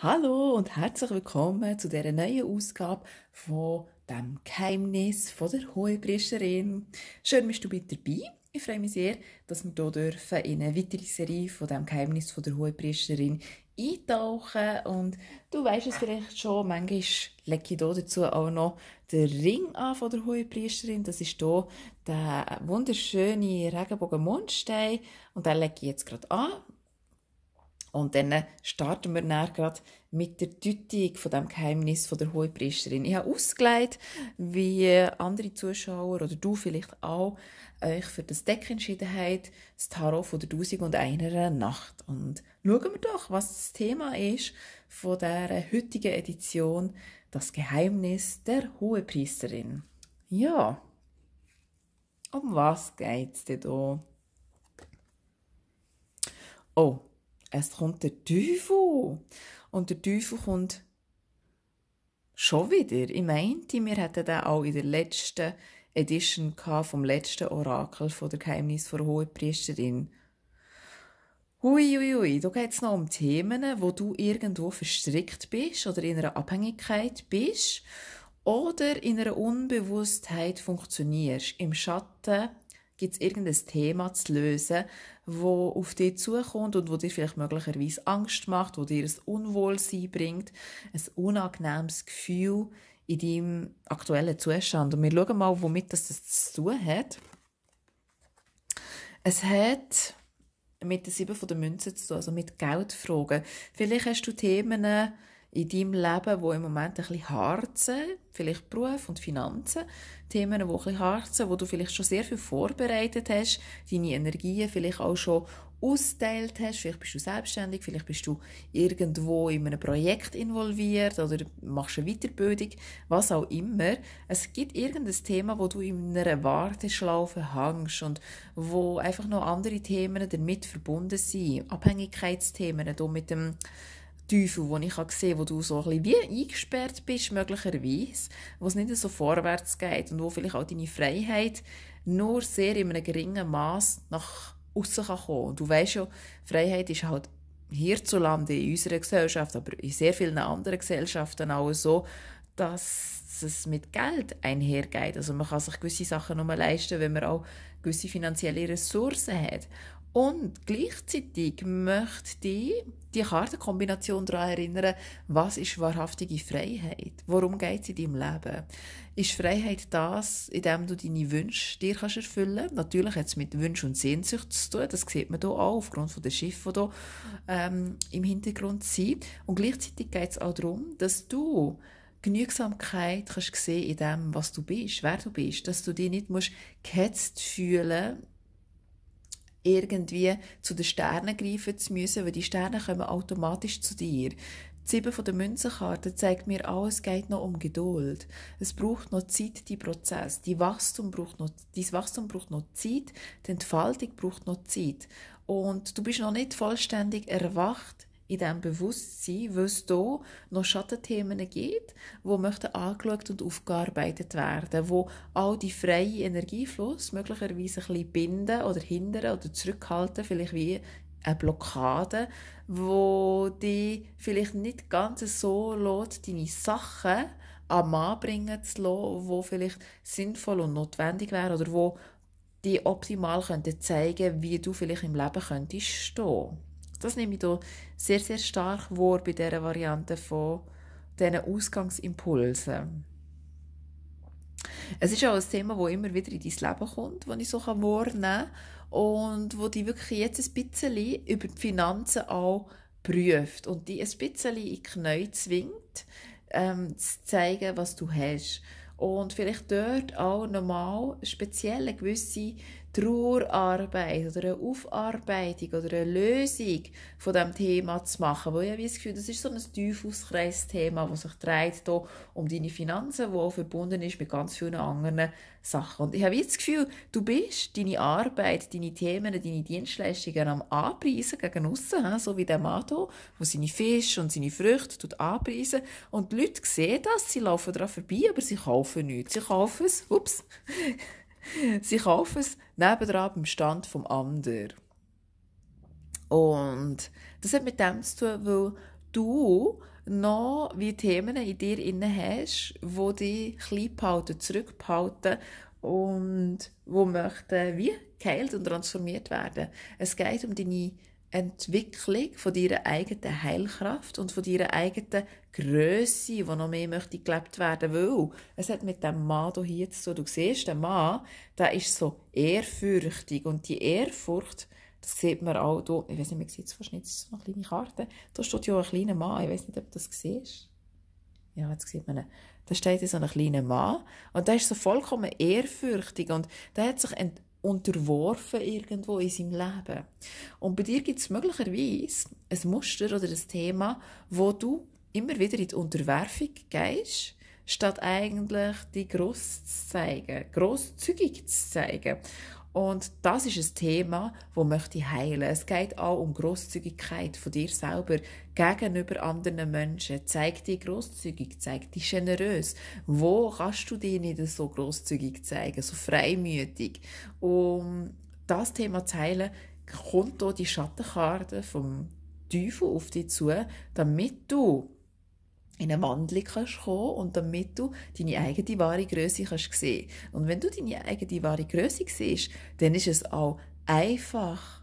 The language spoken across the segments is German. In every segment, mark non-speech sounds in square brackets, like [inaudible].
Hallo und herzlich willkommen zu dieser neuen Ausgabe von dem Geheimnis von der Hohepriesterin. Schön bist du mit dabei. Ich freue mich sehr, dass wir hier dürfen in eine weitere Serie von dem Geheimnis von der Hohepriesterin eintauchen. Und du weißt es vielleicht schon, manchmal lege ich hier dazu auch noch den Ring an von der Hohepriesterin. Das ist hier der wunderschöne Regenbogenmondstein und den lege ich jetzt gerade an und dann starten wir dann gerade mit der Deutung von dem Geheimnis von der Hohepriesterin. Ich habe ausgelegt, wie andere Zuschauer oder du vielleicht auch euch äh, für das Deck entschieden habt, das Tarot von der 1001 Nacht. Und schauen wir doch, was das Thema ist von der heutigen Edition, das Geheimnis der Hohepriesterin. Ja, um was geht's denn da? Oh, es kommt der Teufel. Und der Teufel kommt schon wieder. Ich meinte, wir hatten den auch in der letzten Edition vom letzten Orakel von der Geheimnis der Hohepriesterin. Hui, hui, hui, da geht es noch um Themen, wo du irgendwo verstrickt bist oder in einer Abhängigkeit bist oder in einer Unbewusstheit funktionierst, im Schatten gibt es irgendein Thema zu lösen, wo auf dich zukommt und wo dir vielleicht möglicherweise Angst macht, wo dir ein Unwohlsein bringt, ein unangenehmes Gefühl in deinem aktuellen Zustand. Und wir schauen mal, womit das, das zu tun hat. Es hat mit der Sieben von der Münzen zu tun, also mit Geldfragen. Vielleicht hast du Themen, in deinem Leben, wo im Moment ein bisschen harzen, vielleicht Beruf und Finanzen, Themen, die ein bisschen harzen, wo du vielleicht schon sehr viel vorbereitet hast, deine Energien vielleicht auch schon austeilt hast, vielleicht bist du selbstständig, vielleicht bist du irgendwo in einem Projekt involviert oder machst eine Weiterbildung, was auch immer. Es gibt irgendein Thema, wo du in einer Warteschlaufe hängst und wo einfach noch andere Themen damit verbunden sind. Abhängigkeitsthemen, du mit dem Teufel, den ich gesehen habe, wo du so ein bisschen wie eingesperrt bist, möglicherweise, wo es nicht so vorwärts geht und wo vielleicht auch deine Freiheit nur sehr in einem geringen Maß nach außen kann kommen. Und du weißt schon, Freiheit ist halt hierzulande in unserer Gesellschaft, aber in sehr vielen anderen Gesellschaften auch so, dass es mit Geld einhergeht. Also man kann sich gewisse Sachen nur leisten, wenn man auch gewisse finanzielle Ressourcen hat. Und gleichzeitig möchte die die Kartenkombination daran erinnern, was ist wahrhaftige Freiheit? Worum geht es in deinem Leben? Ist Freiheit das, in dem du deine Wünsche dir kannst erfüllen kannst? Natürlich hat es mit Wünsch und Sehnsucht zu tun, das sieht man hier auch aufgrund der Schiffe, die hier ähm, im Hintergrund sind. Und gleichzeitig geht es auch darum, dass du Genügsamkeit kannst sehen in dem, was du bist, wer du bist, dass du dich nicht musst gehetzt fühlen irgendwie zu den Sternen greifen zu müssen, weil die Sterne kommen automatisch zu dir. Die Sieben von der Münzenkarte zeigt mir alles geht noch um Geduld. Es braucht noch Zeit, die Prozess. Die Wachstum braucht noch, dein Wachstum braucht noch Zeit, die Entfaltung braucht noch Zeit. Und du bist noch nicht vollständig erwacht, in diesem Bewusstsein, weil es hier noch Schattenthemen gibt, die möchten angeschaut und aufgearbeitet werden, wo all die freie Energiefluss möglicherweise ein bisschen binden oder hindern oder zurückhalten, vielleicht wie eine Blockade, wo die vielleicht nicht ganz so lässt, deine Sachen am Mann bringen zu lassen, die vielleicht sinnvoll und notwendig wären oder wo die optimal zeigen könnten wie du vielleicht im Leben könntest stehen. Das nehme ich hier sehr, sehr stark vor bei dieser Variante von diesen Ausgangsimpulsen. Es ist auch ein Thema, das immer wieder in dein Leben kommt, das ich so wahrnehmen kann und wo die wirklich jetzt ein bisschen über die Finanzen auch prüft und die ein bisschen in die Knie zwingt, ähm, zu zeigen, was du hast. Und vielleicht dort auch nochmal speziell eine gewisse Trauerarbeit oder eine Aufarbeitung oder eine Lösung von dem Thema zu machen. Weil ich habe das Gefühl, das ist so ein Teufelskreis-Thema, das sich dreht hier um deine Finanzen, wo verbunden ist mit ganz vielen anderen Sachen. Und ich habe das Gefühl, du bist deine Arbeit, deine Themen, deine Dienstleistungen am Anpreisen gegen aussen, so wie der Mato, wo seine Fische und seine Früchte anpreisen. Und die Leute sehen das, sie laufen daran vorbei, aber sie kaufen nichts. Sie kaufen es, ups, Sie kaufen es nebenan beim Stand vom anderen. Und das hat mit dem zu tun, weil du noch wie Themen in dir inne hast, wo die klein behalten, zurückbehalten und wo möchten wie geheilt und transformiert werden. Es geht um deine Entwicklung von deiner eigenen Heilkraft und von deiner eigenen Grösse, die noch mehr möchte gelebt werden will. Es hat mit dem Mann hier zu tun. Du siehst, der Mann, der ist so ehrfürchtig. Und die Ehrfurcht, das sieht man auch hier. Ich weiß nicht, man sieht es fast nicht, das ist so eine kleine Karte. Da steht ja ein kleiner Mann. Ich weiß nicht, ob du das siehst. Ja, jetzt sieht man ihn. Da steht so ein kleiner Mann. Und der ist so vollkommen ehrfürchtig. Und der hat sich unterworfen irgendwo in seinem Leben. Und bei dir gibt es möglicherweise ein Muster oder ein Thema, wo du immer wieder in die Unterwerfung gehst, statt eigentlich die gross zu zeigen, grosszügig zu zeigen. Und das ist ein Thema, wo möchte ich heilen. Es geht auch um Großzügigkeit von dir selber gegenüber anderen Menschen. Zeig dich großzügig, zeig dich generös. Wo kannst du dich nicht so großzügig zeigen, so freimütig? Um das Thema zu heilen, kommt hier die Schattenkarte vom Teufel auf dich zu, damit du in einen Wandlung kannst kommen und damit du deine eigene wahre Größe kannst sehen. Und wenn du deine eigene wahre Größe siehst, dann ist es auch einfach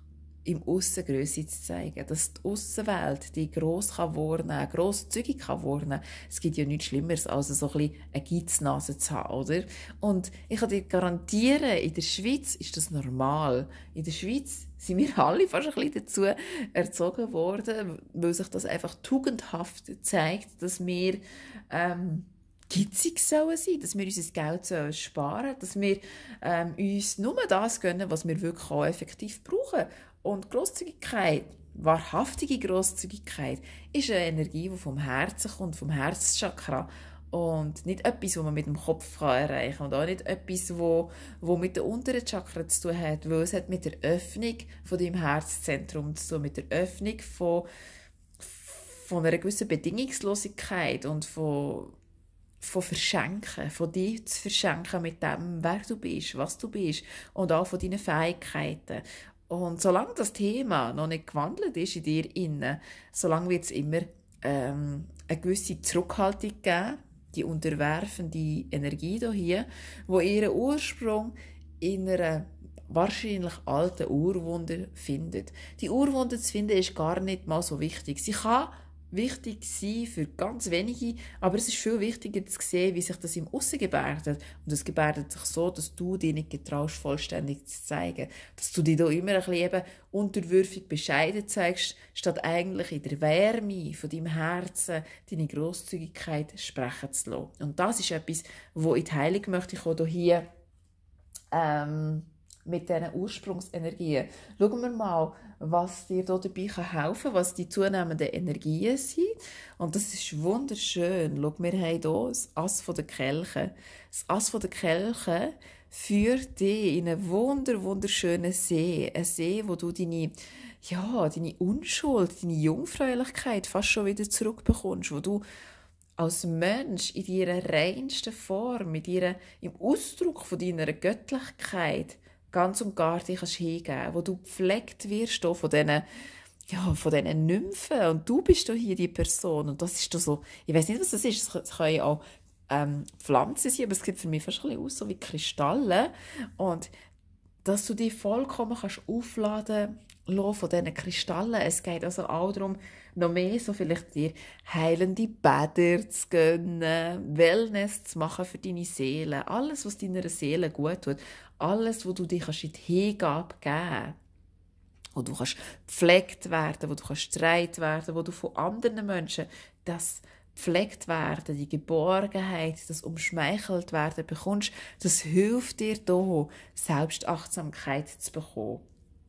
im Aussen Größe zu zeigen, dass die Außenwelt die gross kann wahrnehmen, geworden kann Es gibt ja nichts Schlimmeres, als so ein bisschen eine Geiznase zu haben, oder? Und ich kann dir garantieren, in der Schweiz ist das normal. In der Schweiz sind wir alle fast ein bisschen dazu erzogen worden, weil sich das einfach tugendhaft zeigt, dass wir ähm, gitzig sollen sein, dass wir unser Geld sollen sparen dass wir ähm, uns nur das gönnen, was wir wirklich auch effektiv brauchen. Und Großzügigkeit, wahrhaftige Großzügigkeit, ist eine Energie, die vom Herzen kommt, vom Herzchakra und nicht etwas, was man mit dem Kopf erreichen kann und auch nicht etwas, wo, wo mit der unteren Chakra zu tun hat, weil es hat mit der Öffnung von dem Herzzentrum zu tun, mit der Öffnung von, von einer gewissen Bedingungslosigkeit und von, von Verschenken, von dir zu verschenken mit dem, wer du bist, was du bist und auch von deinen Fähigkeiten und solange das Thema noch nicht gewandelt ist in dir innen, solange wird es immer ähm, eine gewisse Zurückhaltung geben, die unterwerfende Energie hier, wo ihren Ursprung in einer wahrscheinlich alten Urwunde findet. Die Urwunde zu finden ist gar nicht mal so wichtig. Sie kann wichtig sein für ganz wenige, aber es ist viel wichtiger zu sehen, wie sich das im Aussen gebärdet. Und es gebärdet sich so, dass du dich nicht getraust, vollständig zu zeigen. Dass du dich da immer ein bisschen unterwürfig bescheiden zeigst, statt eigentlich in der Wärme von deinem Herzen deine Grosszügigkeit sprechen zu lassen. Und das ist etwas, wo ich die Heilung möchte ich auch hier ähm, mit diesen Ursprungsenergien. Schauen wir mal, was dir da dabei kann helfen kann, was die zunehmenden Energien sind. Und das ist wunderschön. Schau, wir haben hier das Ass von der Kelche. Das Ass von der Kelche führt dich in einen wunderschönen See. Ein See, wo du deine, ja, deine Unschuld, deine Jungfräulichkeit fast schon wieder zurückbekommst, wo du als Mensch in ihrer reinsten Form, mit ihrer, im Ausdruck von deiner Göttlichkeit ganz und gar dich kannst hingeben, wo du gepflegt wirst von diesen ja, von diesen Nymphen und du bist doch hier die Person und das ist doch so, ich weiß nicht, was das ist, es können auch ähm, Pflanzen sein, aber es sieht für mich fast ein bisschen aus so wie Kristalle und dass du dich vollkommen kannst aufladen kannst von diesen Kristallen. Es geht also auch darum, noch mehr so vielleicht dir heilende Bäder zu gönnen, Wellness zu machen für deine Seele, alles, was deiner Seele gut tut. Alles, wo du dich in die Hingabe geben kannst, wo du kannst gepflegt werden, wo du kannst streit werden, wo du von anderen Menschen das gepflegt werden, die Geborgenheit, das umschmeichelt werden bekommst, das hilft dir da, Selbstachtsamkeit zu bekommen.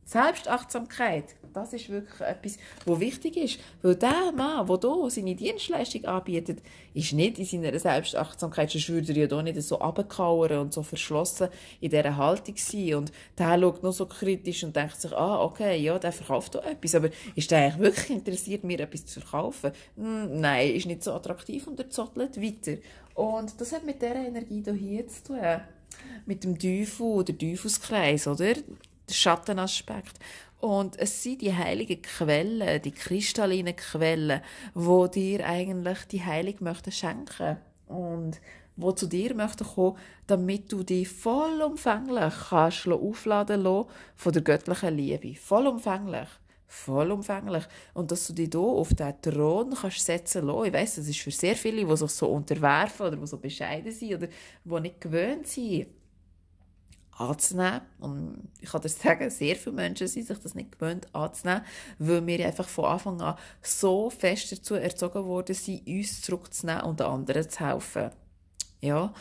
Selbstachtsamkeit, das ist wirklich etwas, wo wichtig ist. Weil der Mann, der hier seine Dienstleistung anbietet, ist nicht in seiner Selbstachtsamkeit, sonst würde er ja hier nicht so runterkauern und so verschlossen in dieser Haltung sein. Und der schaut noch so kritisch und denkt sich, ah, okay, ja, der verkauft doch etwas. Aber ist der eigentlich wirklich interessiert, mir etwas zu verkaufen? Hm, nein, ist nicht so attraktiv und er zottelt weiter. Und das hat mit dieser Energie hier zu tun mit dem Teufel oder Teufelskreis, oder? der Schattenaspekt. Und es sind die heiligen Quellen, die kristallinen Quellen, wo dir eigentlich die Heilig möchten schenken und wo zu dir möchten kommen, damit du die vollumfänglich kannst aufladen lassen von der göttlichen Liebe. Vollumfänglich. Vollumfänglich. Und dass du dich hier auf diesen Thron kannst setzen kannst. Ich weiss, das ist für sehr viele, die sich so unterwerfen oder die so bescheiden sind oder die nicht gewöhnt sind anzunehmen. Und ich kann dir [laughs] sagen, sehr viele Menschen sind sich das nicht gewöhnt anzunehmen, weil wir einfach von Anfang an so fest dazu erzogen worden sind, uns zurückzunehmen und anderen zu helfen. Ja,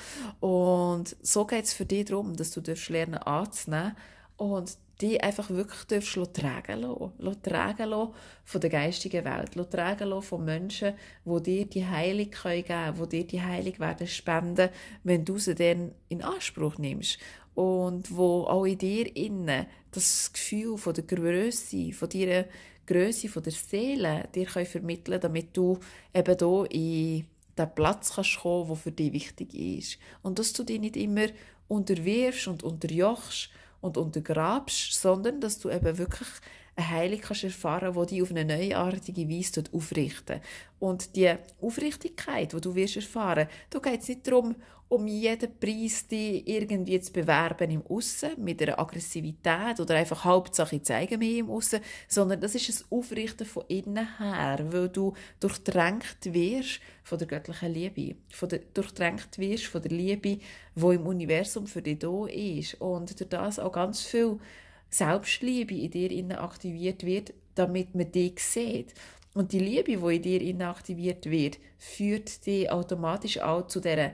und so geht es für dich darum, dass du lernen anzunehmen und die einfach wirklich darfst tragen lassen. lassen. Tragen lassen von der geistigen Welt. Lassen tragen lassen von Menschen, die dir die Heilung geben können, die dir die Heilung werden spenden, wenn du sie dann in Anspruch nimmst und wo auch in dir innen das Gefühl von der Größe, von deiner Größe von der Seele dir können vermitteln, damit du eben da in den Platz kannst kommen, der für dich wichtig ist und dass du dich nicht immer unterwirfst und unterjochst und untergrabst, sondern dass du eben wirklich eine Heilung kannst erfahren kannst, die dich auf eine neuartige Weise aufrichten Und die Aufrichtigkeit, die du wirst erfahren wirst, geht es nicht darum, um jeden Preis die irgendwie zu bewerben im Aussen, mit einer Aggressivität oder einfach Hauptsache zeigen mir im Aussen, sondern das ist ein Aufrichten von innen her, weil du durchdrängt wirst von der göttlichen Liebe, von der, durchdrängt wirst von der Liebe, die im Universum für dich da ist und durch das auch ganz viel Selbstliebe in dir aktiviert wird, damit man dich sieht. Und die Liebe, die in dir aktiviert wird, führt dich automatisch auch zu dieser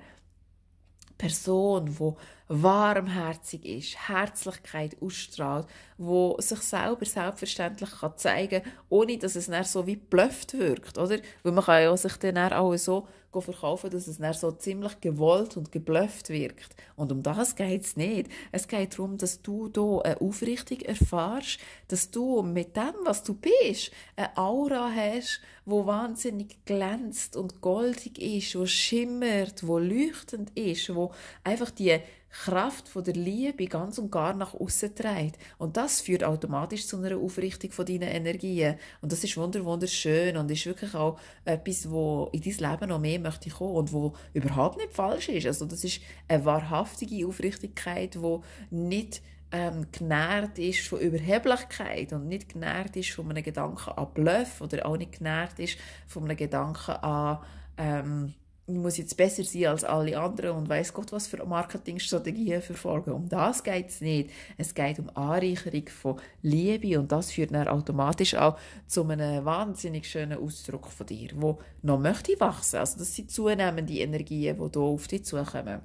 Person, wo warmherzig ist, Herzlichkeit ausstrahlt, wo sich selber selbstverständlich kann zeigen kann, ohne dass es dann so wie blöfft wirkt, oder? Weil man kann ja sich dann auch so verkaufen, dass es dann so ziemlich gewollt und geblufft wirkt. Und um das geht es nicht. Es geht darum, dass du da eine Aufrichtung erfährst, dass du mit dem, was du bist, eine Aura hast, wo wahnsinnig glänzt und goldig ist, wo schimmert, wo leuchtend ist, wo einfach die Kraft von der Liebe ganz und gar nach außen trägt. Und das führt automatisch zu einer Aufrichtung von deinen Energien. Und das ist wunderschön und ist wirklich auch etwas, wo in dein Leben noch mehr möchte kommen und wo überhaupt nicht falsch ist. Also das ist eine wahrhaft wahrhaftige Aufrichtigkeit, wo nicht ähm, genährt ist von Überheblichkeit und nicht genährt ist von einem Gedanken an Bluff oder auch nicht genährt ist von einem Gedanken an ähm, ich muss jetzt besser sein als alle anderen und weiß Gott, was für Marketingstrategien verfolgen. Um das geht es nicht. Es geht um Anreicherung von Liebe und das führt dann automatisch auch zu einem wahnsinnig schönen Ausdruck von dir, wo noch möchte wachsen. Also das sind zunehmende Energien, die hier auf dich zukommen.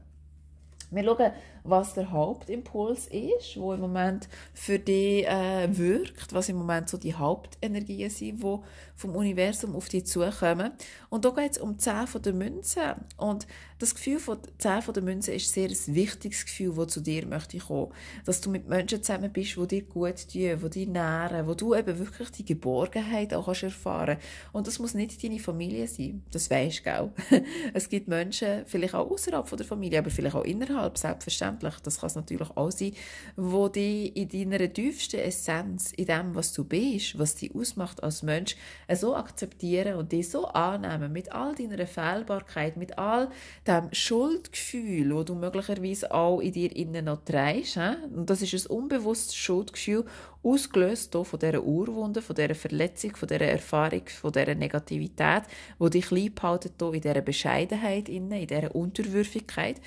මේ ලෝක was der Hauptimpuls ist, wo im Moment für dich äh, wirkt, was im Moment so die Hauptenergien sind, die vom Universum auf dich zukommen. Und da geht es um 10 von der Münzen. Und das Gefühl von 10 von der Münzen ist sehr ein wichtiges Gefühl, das zu dir möchte kommen. Dass du mit Menschen zusammen bist, die dir gut tun, die dich nähren, wo du eben wirklich die Geborgenheit auch kannst erfahren Und das muss nicht deine Familie sein. Das weisst du, gell? [laughs] es gibt Menschen, vielleicht auch außerhalb von der Familie, aber vielleicht auch innerhalb, selbstverständlich selbstverständlich, das kann es natürlich auch sein, wo dich in deiner tiefsten Essenz, in dem, was du bist, was dich ausmacht als Mensch, so akzeptieren und dich so annehmen, mit all deiner Fehlbarkeit, mit all dem Schuldgefühl, wo du möglicherweise auch in dir innen noch trägst. He? Und das ist ein unbewusstes Schuldgefühl, ausgelöst von dieser Urwunde, von dieser Verletzung, von dieser Erfahrung, von dieser Negativität, wo die dich lieb in dieser Bescheidenheit, in dieser Unterwürfigkeit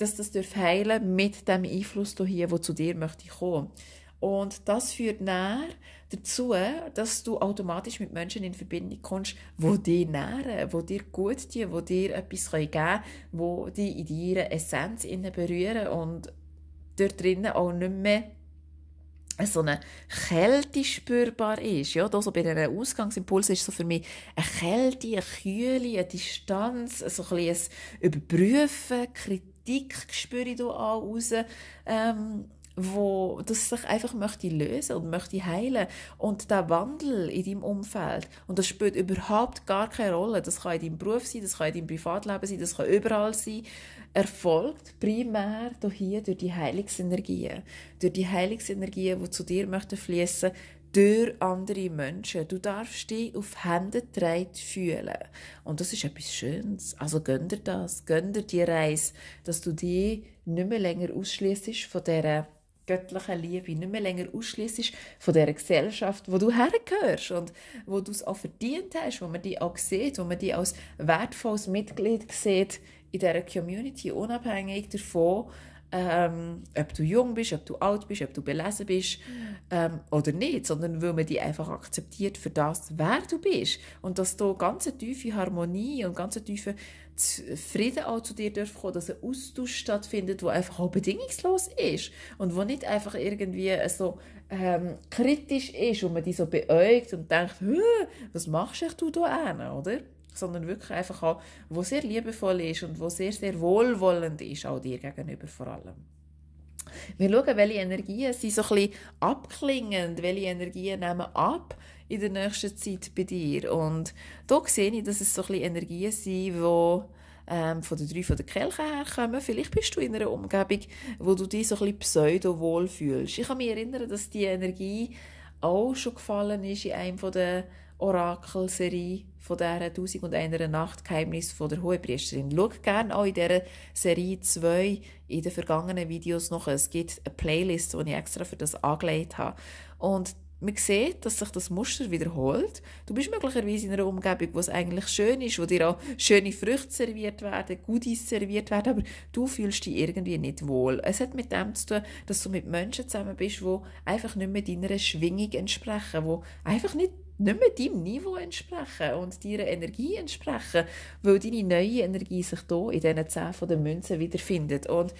dass das durch heilen mit dem Einfluss hier, der zu dir möchte kommen. Und das führt näher dazu, dass du automatisch mit Menschen in Verbindung kommst, wo dir nähren, wo dir gut tun, wo dir etwas geben können, wo dich in deiner Essenz berühren und dort drinnen auch nicht mehr so eine Kälte spürbar ist. Ja, das, bei einem Ausgangsimpuls ist so für mich eine Kälte, eine Kühle, eine Distanz, so ein, ein Überprüfen, Kritik, dick spüre ich hier auch raus, ähm, wo das sich einfach möchte lösen und möchte heilen und der Wandel in deinem Umfeld und das spielt überhaupt gar keine Rolle das kann in deinem Beruf sein das kann in deinem Privatleben sein das kann überall sein erfolgt primär hier durch die Heilungsenergien durch die Heilungsenergien wo zu dir möchten fließen durch andere Menschen. Du darfst dich auf Hände gedreht fühlen. Und das ist etwas Schönes. Also gönn dir das, gönn dir die Reise, dass du dich nicht mehr länger ausschließest von dieser göttlichen Liebe, nicht mehr länger ausschließest von dieser Gesellschaft, wo du hergehörst und wo du es auch verdient hast, wo man dich auch sieht, wo man dich als wertvolles Mitglied sieht in dieser Community, unabhängig davon, ähm, ob du jung bist, ob du alt bist, ob du belesen bist ähm, oder nicht, sondern weil man die einfach akzeptiert für das, wer du bist. Und dass da ganz eine tiefe Harmonie und ganz eine tiefe Frieden auch zu dir dürfen kommen, dass ein Austausch stattfindet, der einfach auch bedingungslos ist und wo nicht einfach irgendwie so ähm, kritisch ist und man die so beäugt und denkt, was machst du da hin, oder? sondern wirklich einfach auch, wo sehr liebevoll ist und wo sehr, sehr wohlwollend ist, auch dir gegenüber vor allem. Wir schauen, welche Energien sind so ein bisschen abklingend, welche Energien nehmen ab in der nächsten Zeit bei dir. Und da sehe ich, dass es so ein bisschen Energien sind, die ähm, von den drei von der Kelche herkommen. Vielleicht bist du in einer Umgebung, wo du dich so ein bisschen pseudo-wohl fühlst. Ich kann mich erinnern, dass die Energie auch schon gefallen ist in einem der Orakelserie von der 1001 Nacht Geheimnis von der Hohepriesterin. Schaut gerne auch in dieser Serie 2 in den vergangenen Videos noch. Es gibt eine Playlist, die ich extra für das angelegt habe. Und man sieht, dass sich das Muster wiederholt. Du bist möglicherweise in einer Umgebung, wo es eigentlich schön ist, wo dir auch schöne Früchte serviert werden, Goodies serviert werden, aber du fühlst dich irgendwie nicht wohl. Es hat mit dem zu tun, dass du mit Menschen zusammen bist, die einfach nicht mehr deiner Schwingung entsprechen, die einfach nicht nicht mehr deinem Niveau entsprechen und deiner Energie entsprechen, weil deine neue Energie sich hier in diesen Zähnen von der Münze wiederfindet. Und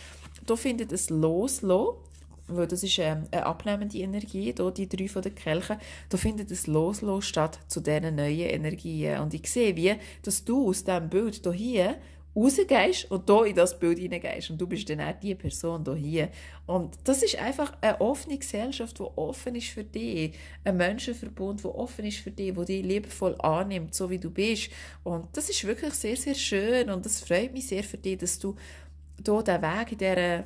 da findet es los, weil das ist eine, ähm, eine abnehmende Energie, hier die drei von den Kelchen, da findet es los, statt zu diesen neuen Energien. Und ich sehe, wie dass du aus diesem Bild hier rausgehst und da in das Bild hineingehst. Und du bist dann auch die Person da hier. Und das ist einfach eine offene Gesellschaft, die offen ist für dich. Ein Menschenverbund, der offen ist für dich, der dich liebevoll annimmt, so wie du bist. Und das ist wirklich sehr, sehr schön. Und das freut mich sehr für dich, dass du da den Weg in dieser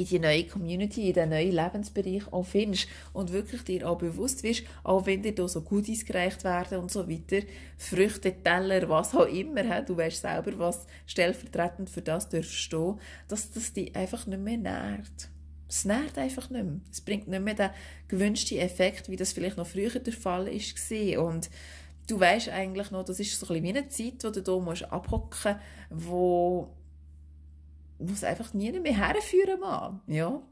in die neue Community, in den neuen Lebensbereich auch findest und wirklich dir auch bewusst wirst, auch wenn dir da so Goodies gereicht werden und so weiter, Früchte, Teller, was auch immer, du weißt selber, was stellvertretend für das dürfst stehen, dass das dich einfach nicht mehr nährt. Es nährt einfach nicht mehr. Es bringt nicht mehr den gewünschten Effekt, wie das vielleicht noch früher der Fall war. Und du weißt eigentlich noch, das ist so ein bisschen wie eine Zeit, wo du da abhocken musst, wo muss einfach nie mehr herführen, Mann. Ja?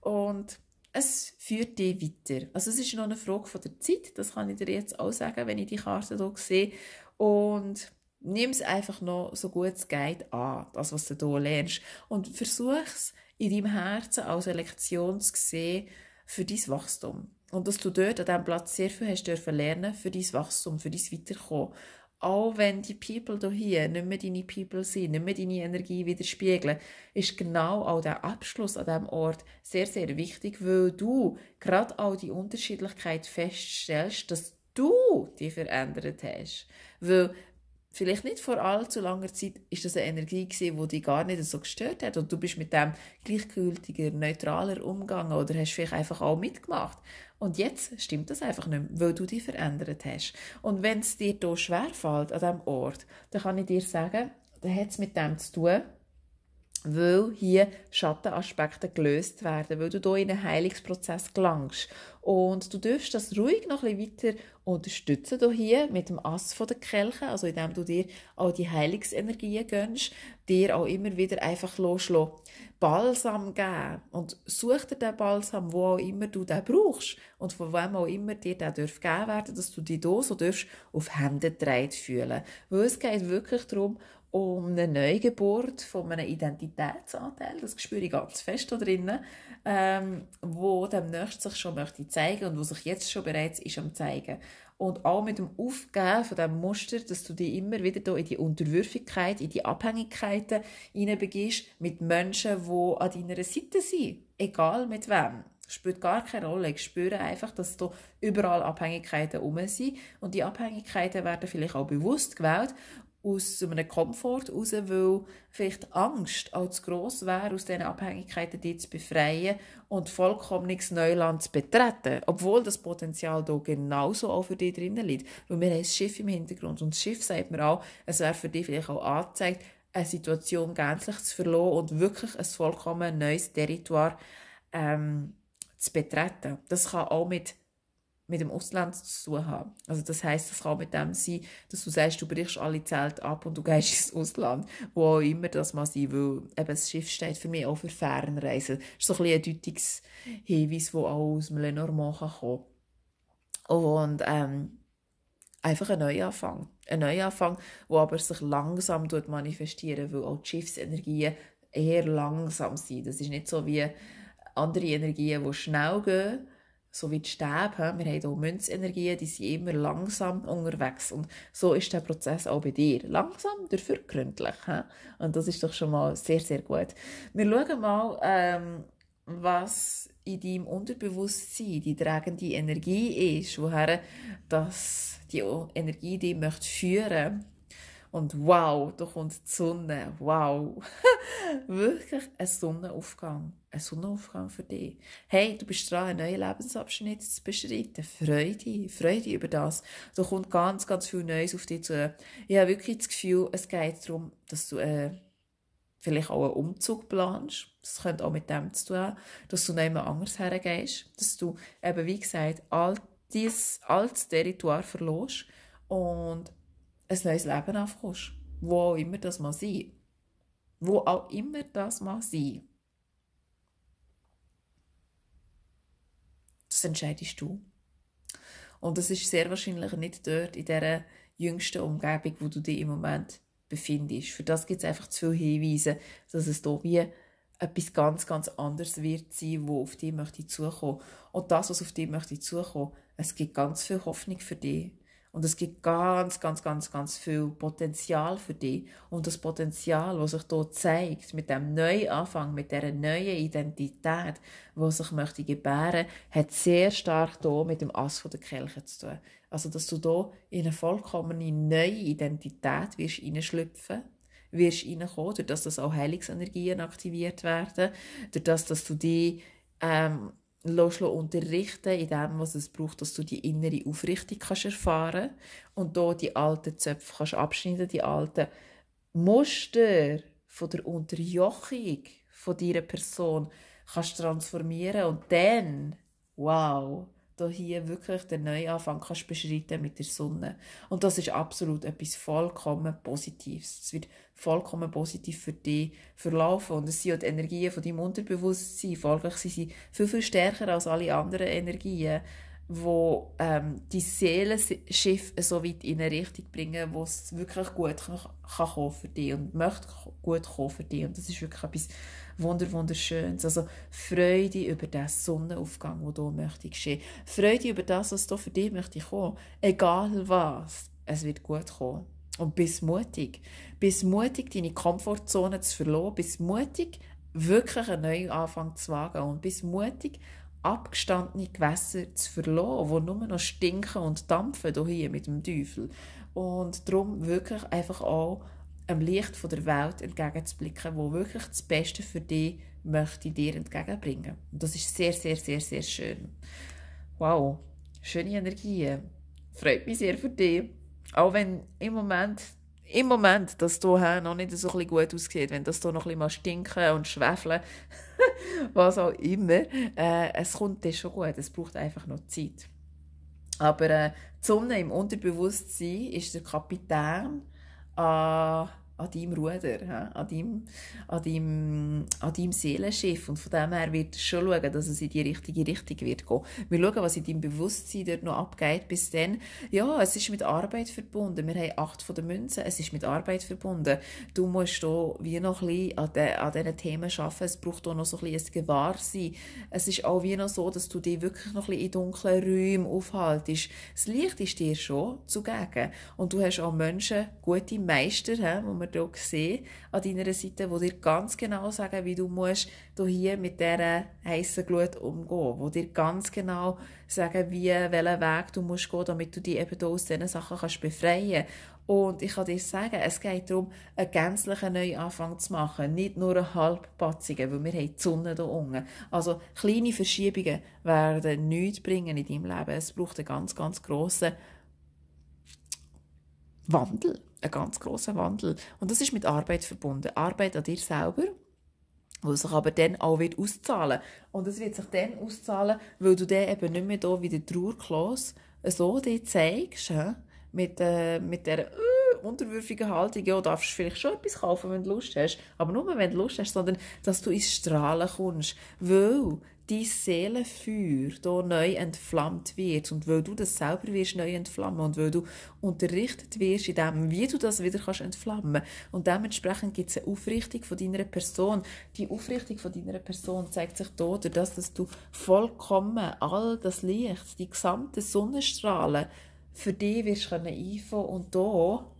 Und es führt dich weiter. Also es ist noch eine Frage von der Zeit, das kann ich dir jetzt auch sagen, wenn ich die Karte hier sehe. Und nimm es einfach noch so gut es geht an, das, was du hier lernst. Und versuch es in deinem Herzen als eine Lektion zu sehen für dein Wachstum. Und dass du dort an diesem Platz sehr viel hast dürfen lernen für dein Wachstum, für dein Weiterkommen auch wenn die People hier nicht mehr deine People sind, nicht mehr deine Energie widerspiegeln, ist genau auch der Abschluss an diesem Ort sehr, sehr wichtig, weil du gerade auch die Unterschiedlichkeit feststellst, dass du die verändert hast. Weil vielleicht nicht vor allzu langer Zeit, ist das eine Energie gewesen, die dich gar nicht so gestört hat und du bist mit dem gleichgültiger, neutraler umgegangen oder hast vielleicht einfach auch mitgemacht. Und jetzt stimmt das einfach nicht mehr, weil du dich verändert hast. Und wenn es dir hier schwerfällt, an diesem Ort, dann kann ich dir sagen, dann hat es mit dem zu tun, weil hier Schattenaspekte gelöst werden, weil du hier in einen Heilungsprozess gelangst. Und du dürfst das ruhig noch ein weiter unterstützen hier mit dem Ass von der Kelche, also indem du dir auch die Heilungsenergien gönnst, dir auch immer wieder einfach loslassen. Balsam geben und such dir den Balsam, wo auch immer du den brauchst und von wem auch immer dir der darf geben werden, dass du dich hier so darfst auf Hände dreht fühlen. Weil es geht wirklich darum, um eine Neugeburt von einem Identitätsanteil, das spüre ich ganz fest da drinnen, ähm, wo demnächst sich schon möchte zeigen und wo sich jetzt schon bereits ist am zeigen. Und auch mit dem Aufgeben von dem Muster, dass du dich immer wieder da in die Unterwürfigkeit, in die Abhängigkeiten hineinbegibst mit Menschen, die an deiner Seite sind, egal mit wem spielt gar keine Rolle. Ich spüre einfach, dass da überall Abhängigkeiten herum sind und die Abhängigkeiten werden vielleicht auch bewusst gewählt aus einem Komfort raus, weil vielleicht Angst auch gross wäre, aus diesen Abhängigkeiten die zu befreien und vollkommenes Neuland zu betreten. Obwohl das Potenzial hier genauso auch für dich drinnen liegt. Weil wir haben ein Schiff im Hintergrund und das Schiff sagt mir auch, es wäre für dich vielleicht auch angezeigt, eine Situation gänzlich zu verloren und wirklich ein vollkommen neues Territoire ähm, zu betreten. Das kann auch mit mit dem Ausland zu tun haben. Also das heißt, das kann mit dem sein, dass du sagst, du brichst alle Zelte ab und du gehst [laughs] ins Ausland, wo auch immer das mal sein will. Eben das Schiff steht für mich auch für Fernreisen. Das ist so ein, ein deutliches Hinweis, der auch aus dem Lenormand kann kommen Und ähm, einfach ein Neuanfang. Ein Neuanfang, der aber sich langsam manifestieren weil auch die Schiffsenergien eher langsam sind. Das ist nicht so wie andere Energien, die schnell gehen, so wie die Stäbe, wir haben hier Münzenergien, die sind immer langsam unterwegs. Und so ist der Prozess auch bei dir. Langsam, dafür gründlich. He? Und das ist doch schon mal sehr, sehr gut. Wir schauen mal, ähm, was in deinem Unterbewusstsein die tragende Energie ist, woher das die Energie die möchte führen und wow, da kommt die Sonne, wow, [laughs] wirklich ein Sonnenaufgang. Ein Sonnenaufgang für dich. Hey, du bist dran, einen neuen Lebensabschnitt zu beschreiten. Freude, Freude über das. Da kommt ganz, ganz viel Neues auf dich zu. Ich habe wirklich das Gefühl, es geht darum, dass du äh, vielleicht auch einen Umzug planst. Das könnte auch mit dem zu tun haben. Dass du nicht mehr anders hergehst. Dass du eben, wie gesagt, all dieses altes Territoire verlorst und ein neues Leben aufkommst. Wo auch immer das mal sein. Wo auch immer das mal sein. das entscheidest du. Und das ist sehr wahrscheinlich nicht dort in dieser jüngsten Umgebung, wo du dich im Moment befindest. Für das gibt es einfach zu viele Hinweise, dass es hier wie etwas ganz, ganz anderes wird sein, wo auf dich möchte zukommen. Und das, was auf dich möchte zukommen, es gibt ganz viel Hoffnung für dich. Und es gibt ganz, ganz, ganz, ganz viel Potenzial für dich. Und das Potenzial, das sich hier zeigt, mit dem neuen Anfang, mit der neuen Identität, was sich möchte gebären, hat sehr stark hier mit dem Ass von der Kelche zu tun. Also, dass du hier in eine vollkommene neue Identität wirst reinschlüpfen wirst reinkommen, dadurch, dass das auch Heilungsenergien aktiviert werden, dadurch, dass du die ähm, unterrichten in dem, was es braucht, dass du die innere Aufrichtung kannst erfahren und da die alten Zöpfe kannst abschneiden, die alten Muster von der Unterjochung von deiner Person kannst transformieren und dann, wow, du hier wirklich den Neuanfang kannst beschreiten mit der Sonne. Und das ist absolut etwas vollkommen Positives. Es wird vollkommen positiv für dich verlaufen. Und es sind die Energien von deinem Unterbewusstsein, folglich sind sie viel, viel stärker als alle anderen Energien wo ähm, die Seelenschiff so weit in eine Richtung bringen, wo es wirklich gut kann, kann kommen für dich und möchte gut kommen für dich. Und das ist wirklich etwas Wunder Wunderschönes. Also Freude über den Sonnenaufgang, wo hier möchte geschehen. Freude über das, was hier für dich möchte kommen. Egal was, es wird gut kommen. Und bist mutig. Bist mutig, deine Komfortzone zu verlassen. Bist mutig, wirklich einen neuen Anfang zu wagen. Und bist mutig, abgestandene Gewässer zu verlassen, die nur noch stinken und dampfen hier mit dem Teufel. Und darum wirklich einfach auch dem Licht der Welt entgegenzublicken, wo wirklich das Beste für dich möchte dir entgegenbringen. Und das ist sehr, sehr, sehr, sehr schön. Wow, schöne Energie. Freut mich sehr für dich. Auch wenn im Moment im Moment, dass du hier noch nicht so gut aussieht, wenn das hier noch ein bisschen stinken und schwefeln, [laughs] was auch immer, äh, es kommt dann schon gut, es braucht einfach noch Zeit. Aber äh, die Sonne im Unterbewusstsein ist der Kapitän an äh, an deinem Ruder, he? an deinem, an, deinem, an deinem Seelenschiff. Und von dem her wird schon schauen, dass es in die richtige Richtung wird gehen. Wir schauen, was in deinem Bewusstsein dort noch abgeht bis dann. Ja, es ist mit Arbeit verbunden. Wir haben acht von den Münzen. Es ist mit Arbeit verbunden. Du musst hier wie noch ein bisschen an, de, an diesen Themen arbeiten. Es braucht auch noch so ein bisschen ein Gewahrsein. Es ist auch wie noch so, dass du dich wirklich noch ein bisschen in dunklen Räumen aufhaltest. Das Licht ist dir schon zugegen. Und du hast auch Menschen, gute Meister, he? wo wir ja sehen an deiner Seite, die dir ganz genau sagen, wie du musst du hier mit dieser heißen Glut umgehen musst. Die dir ganz genau sagen, wie, welchen Weg du musst gehen damit du dich eben aus diesen Sachen kannst befreien kannst. Und ich kann dir sagen, es geht darum, einen gänzlichen Neuanfang zu machen, nicht nur einen halbpatzigen, weil wir haben die Sonne hier unten. Also kleine Verschiebungen werden nichts bringen in deinem Leben. Es braucht einen ganz, ganz grossen Wandel ein ganz großer Wandel. Und das ist mit Arbeit verbunden. Arbeit an dir selber, die sich aber dann auch wird auszahlen Und es wird sich dann auszahlen, weil du dann eben nicht mehr da wie der Trauerklos so dir zeigst, mit, äh, mit der unterwürfigen Haltung, ja, darfst du vielleicht schon etwas kaufen, wenn du Lust hast, aber nur wenn du Lust hast, sondern dass du ins Strahlen kommst, weil dein Seelenfeuer hier neu entflammt wird und weil du das selber wirst neu entflammen und weil du unterrichtet wirst in dem, wie du das wieder kannst entflammen und dementsprechend gibt es eine Aufrichtung von deiner Person. Die Aufrichtung von deiner Person zeigt sich dadurch, dass, dass du vollkommen all das Licht, die gesamten Sonnenstrahlen für dich wirst können einfangen und hier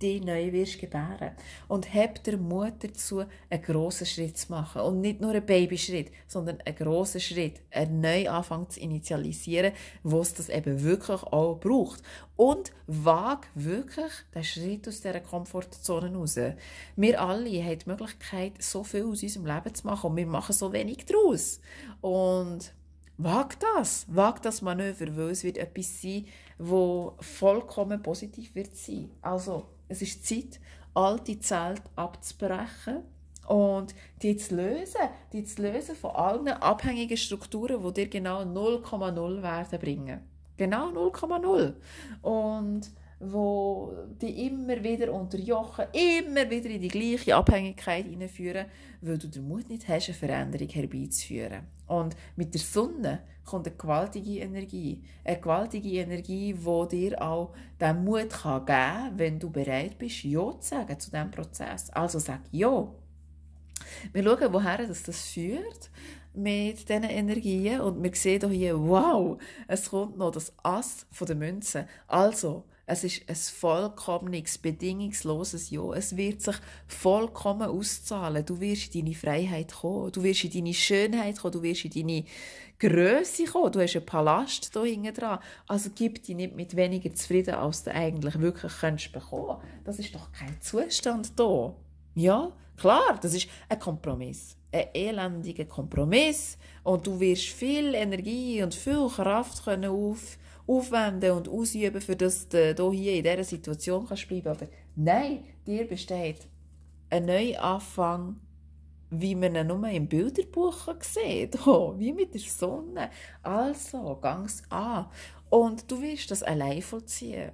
die neu wirst gebären. Und hab der Mut dazu, einen grossen Schritt zu machen. Und nicht nur einen Babyschritt, sondern einen grossen Schritt, einen Neuanfang zu initialisieren, wo es das eben wirklich auch braucht. Und wag wirklich den Schritt aus dieser Komfortzone raus. Wir alle haben die Möglichkeit, so viel aus unserem Leben zu machen und wir machen so wenig draus. Und wag das, wag das Manöver, weil es wird etwas sein, wo vollkommen positiv wird sein. Also es ist Zeit, alte Zelte abzubrechen und die zu lösen, die zu lösen von allen abhängigen Strukturen, die dir genau 0,0 werden bringen. Genau 0,0. Und wo die immer wieder unterjochen, immer wieder in die gleiche Abhängigkeit hineinführen, weil du den Mut nicht hast, eine Veränderung herbeizuführen. Und mit der Sonne kommt eine gewaltige Energie. Eine gewaltige Energie, die dir auch den Mut geben kann, wenn du bereit bist, Ja zu sagen zu diesem Prozess. Also sag Ja. Wir schauen, woher das, das führt mit diesen Energien. Und wir sehen hier, wow, es kommt noch das Ass der Münze. Also, es ist ein vollkommenes, bedingungsloses Ja. Es wird sich vollkommen auszahlen. Du wirst in deine Freiheit kommen, du wirst in deine Schönheit kommen, du wirst in deine Größe kommen. Du hast einen Palast da hinten dran. Also gib dich nicht mit weniger zufrieden, als du eigentlich wirklich könntest bekommen. Das ist doch kein Zustand da. Ja, klar, das ist ein Kompromiss. Ein elendiger Kompromiss. Und du wirst viel Energie und viel Kraft aufnehmen können aufwenden und ausüben, für dass du hier in dieser Situation kannst bleiben kannst. nein, dir besteht ein neuer Anfang, wie man ihn nur im Bilderbuch sieht, [laughs] oh, wie mit der Sonne. Also, ganz an. Und du wirst das allein vollziehen.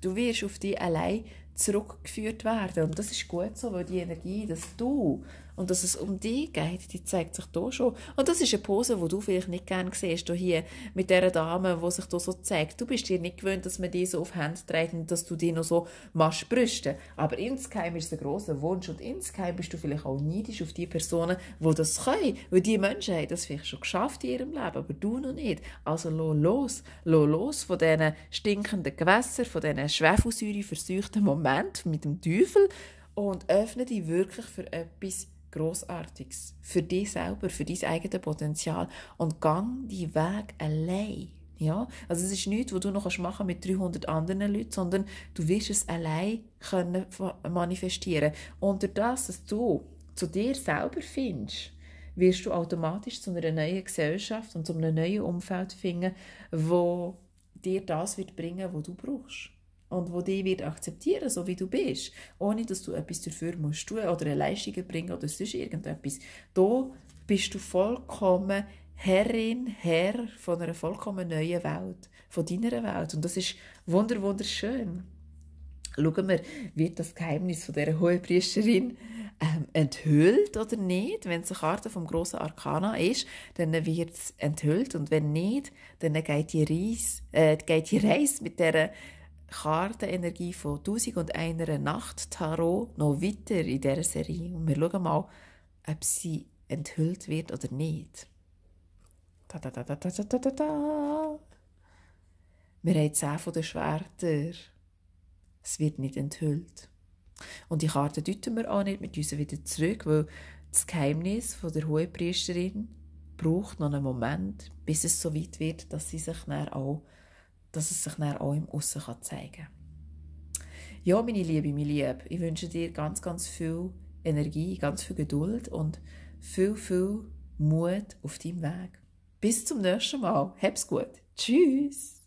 Du wirst auf dich allein zurückgeführt werden. Und das ist gut so, weil die Energie, dass du und dass es um dich geht, die zeigt sich hier schon. Und das ist eine Pose, die du vielleicht nicht gerne siehst, hier mit dieser Dame, die sich hier so zeigt. Du bist dir nicht gewöhnt, dass man die so auf Hand trägt und dass du die noch so machst brüsten. Aber insgeheim ist es ein grosser Wunsch und insgeheim bist du vielleicht auch neidisch auf die Personen, die das können. Weil die Menschen haben das vielleicht schon geschafft in ihrem Leben, aber du noch nicht. Also lo los, lo los von diesen stinkenden Gewässern, von diesen Schwefelsäure verseuchten Momenten mit dem Teufel und öffne dich wirklich für etwas Grossartiges für dich selber, für dein eigenes Potenzial und gang die Weg allein. Ja, also es ist nichts, was du noch machen kannst mit 300 anderen Leuten, sondern du wirst es allein können manifestieren. Und durch das, dass du zu dir selber findest, wirst du automatisch zu einer neuen Gesellschaft und zu einem neuen Umfeld finden, wo dir das wird bringen, was du brauchst und wo dich wird akzeptieren, so wie du bist, ohne dass du etwas dafür musst tun oder eine Leistung bringen oder sonst irgendetwas. Da bist du vollkommen Herrin, Herr von einer vollkommen neuen Welt, von deiner Welt. Und das ist wunder wunderschön. Schauen wir, wird das Geheimnis von dieser Hohepriesterin ähm, enthüllt oder nicht? Wenn es eine Karte vom großen Arkana ist, dann wird es enthüllt und wenn nicht, dann geht die Reise, äh, geht die Reise mit dieser Kartenenergie von 1001 Nacht Tarot noch weiter in dieser Serie. Und wir schauen mal, ob sie enthüllt wird oder nicht. Da, da, da, da, da, da, da, da. Wir haben 10 von den Schwerter. Es wird nicht enthüllt. Und die Karte deuten wir auch nicht, mit uns wieder zurück, weil das Geheimnis von der Hohepriesterin braucht noch einen Moment, bis es so weit wird, dass sie sich dann auch dass es sich dann auch im Aussen zeigen kann. Ja, meine Liebe, meine Liebe, ich wünsche dir ganz, ganz viel Energie, ganz viel Geduld und viel, viel Mut auf deinem Weg. Bis zum nächsten Mal. Hab's gut. Tschüss.